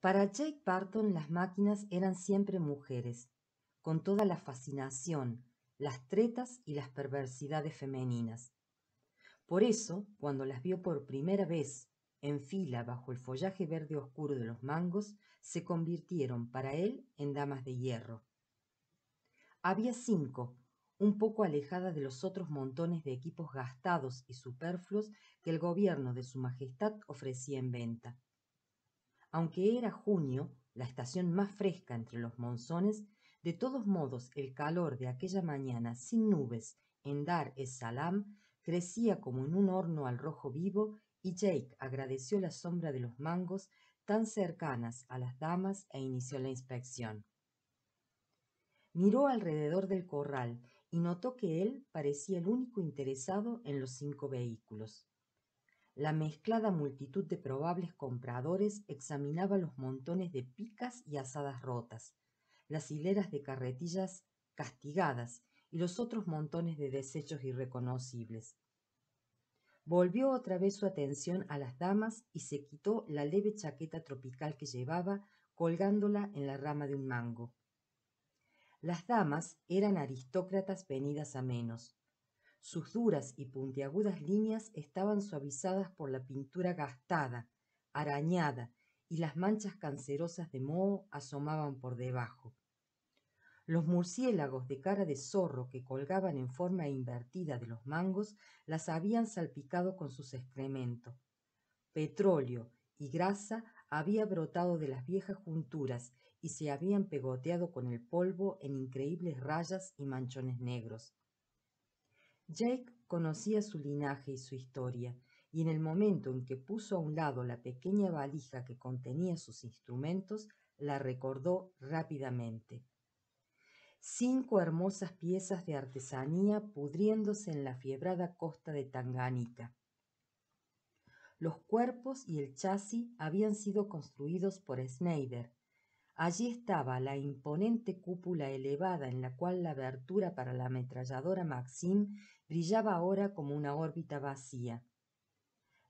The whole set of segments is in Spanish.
Para Jake Barton las máquinas eran siempre mujeres, con toda la fascinación, las tretas y las perversidades femeninas. Por eso, cuando las vio por primera vez en fila bajo el follaje verde oscuro de los mangos, se convirtieron para él en damas de hierro. Había cinco, un poco alejada de los otros montones de equipos gastados y superfluos que el gobierno de Su Majestad ofrecía en venta. Aunque era junio, la estación más fresca entre los monzones, de todos modos el calor de aquella mañana sin nubes en Dar es salam crecía como en un horno al rojo vivo y Jake agradeció la sombra de los mangos tan cercanas a las damas e inició la inspección. Miró alrededor del corral y notó que él parecía el único interesado en los cinco vehículos la mezclada multitud de probables compradores examinaba los montones de picas y asadas rotas, las hileras de carretillas castigadas y los otros montones de desechos irreconocibles. Volvió otra vez su atención a las damas y se quitó la leve chaqueta tropical que llevaba colgándola en la rama de un mango. Las damas eran aristócratas venidas a menos, sus duras y puntiagudas líneas estaban suavizadas por la pintura gastada, arañada, y las manchas cancerosas de moho asomaban por debajo. Los murciélagos de cara de zorro que colgaban en forma invertida de los mangos las habían salpicado con sus excrementos. Petróleo y grasa había brotado de las viejas junturas y se habían pegoteado con el polvo en increíbles rayas y manchones negros. Jake conocía su linaje y su historia, y en el momento en que puso a un lado la pequeña valija que contenía sus instrumentos, la recordó rápidamente. Cinco hermosas piezas de artesanía pudriéndose en la fiebrada costa de Tanganica. Los cuerpos y el chasis habían sido construidos por Snyder, Allí estaba la imponente cúpula elevada en la cual la abertura para la ametralladora Maxim brillaba ahora como una órbita vacía.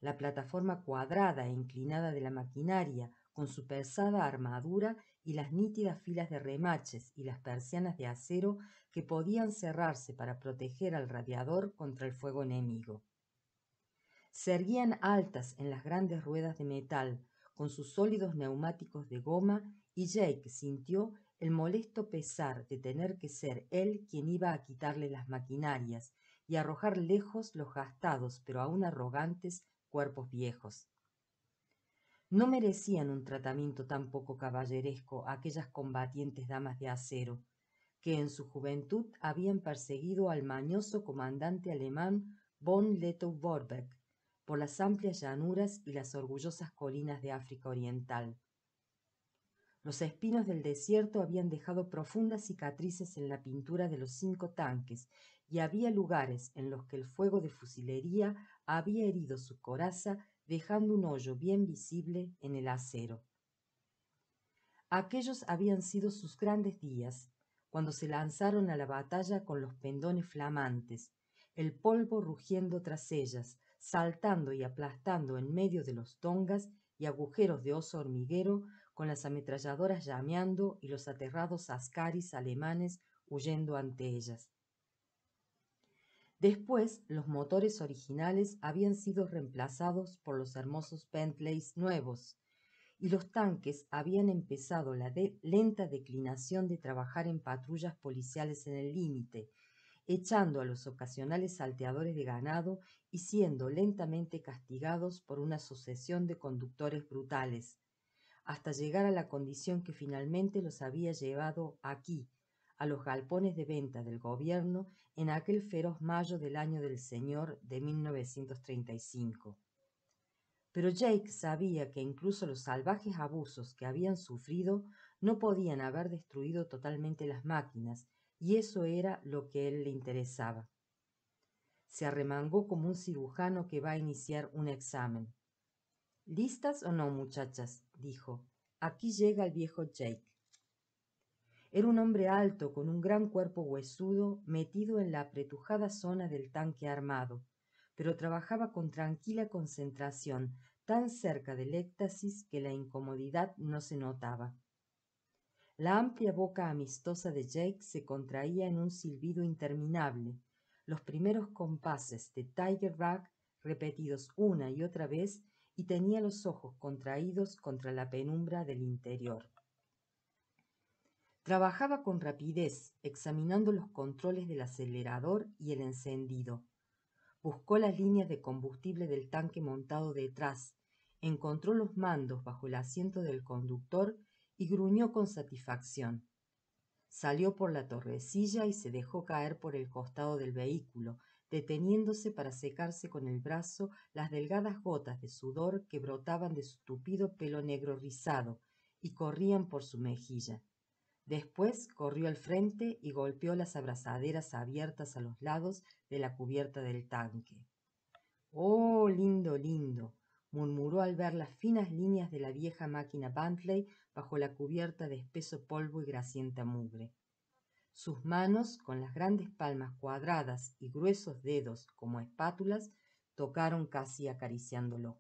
La plataforma cuadrada e inclinada de la maquinaria, con su pesada armadura y las nítidas filas de remaches y las persianas de acero que podían cerrarse para proteger al radiador contra el fuego enemigo. Se erguían altas en las grandes ruedas de metal, con sus sólidos neumáticos de goma y Jake sintió el molesto pesar de tener que ser él quien iba a quitarle las maquinarias y arrojar lejos los gastados pero aún arrogantes cuerpos viejos. No merecían un tratamiento tan poco caballeresco aquellas combatientes damas de acero, que en su juventud habían perseguido al mañoso comandante alemán von letow por las amplias llanuras y las orgullosas colinas de África Oriental. Los espinos del desierto habían dejado profundas cicatrices en la pintura de los cinco tanques, y había lugares en los que el fuego de fusilería había herido su coraza, dejando un hoyo bien visible en el acero. Aquellos habían sido sus grandes días, cuando se lanzaron a la batalla con los pendones flamantes, el polvo rugiendo tras ellas, saltando y aplastando en medio de los tongas y agujeros de oso hormiguero, con las ametralladoras llameando y los aterrados ascaris alemanes huyendo ante ellas. Después, los motores originales habían sido reemplazados por los hermosos pentleys nuevos, y los tanques habían empezado la lenta declinación de trabajar en patrullas policiales en el límite, echando a los ocasionales salteadores de ganado y siendo lentamente castigados por una sucesión de conductores brutales, hasta llegar a la condición que finalmente los había llevado aquí, a los galpones de venta del gobierno en aquel feroz mayo del año del Señor de 1935. Pero Jake sabía que incluso los salvajes abusos que habían sufrido no podían haber destruido totalmente las máquinas y eso era lo que él le interesaba. Se arremangó como un cirujano que va a iniciar un examen. ¿Listas o no, muchachas? dijo. Aquí llega el viejo Jake. Era un hombre alto, con un gran cuerpo huesudo, metido en la apretujada zona del tanque armado, pero trabajaba con tranquila concentración, tan cerca del éxtasis que la incomodidad no se notaba la amplia boca amistosa de jake se contraía en un silbido interminable los primeros compases de tiger Rag repetidos una y otra vez y tenía los ojos contraídos contra la penumbra del interior trabajaba con rapidez examinando los controles del acelerador y el encendido buscó las líneas de combustible del tanque montado detrás encontró los mandos bajo el asiento del conductor y gruñó con satisfacción. Salió por la torrecilla y se dejó caer por el costado del vehículo, deteniéndose para secarse con el brazo las delgadas gotas de sudor que brotaban de su tupido pelo negro rizado y corrían por su mejilla. Después corrió al frente y golpeó las abrazaderas abiertas a los lados de la cubierta del tanque. Oh, lindo, lindo, murmuró al ver las finas líneas de la vieja máquina Bentley bajo la cubierta de espeso polvo y grasienta mugre. Sus manos, con las grandes palmas cuadradas y gruesos dedos como espátulas, tocaron casi acariciándolo.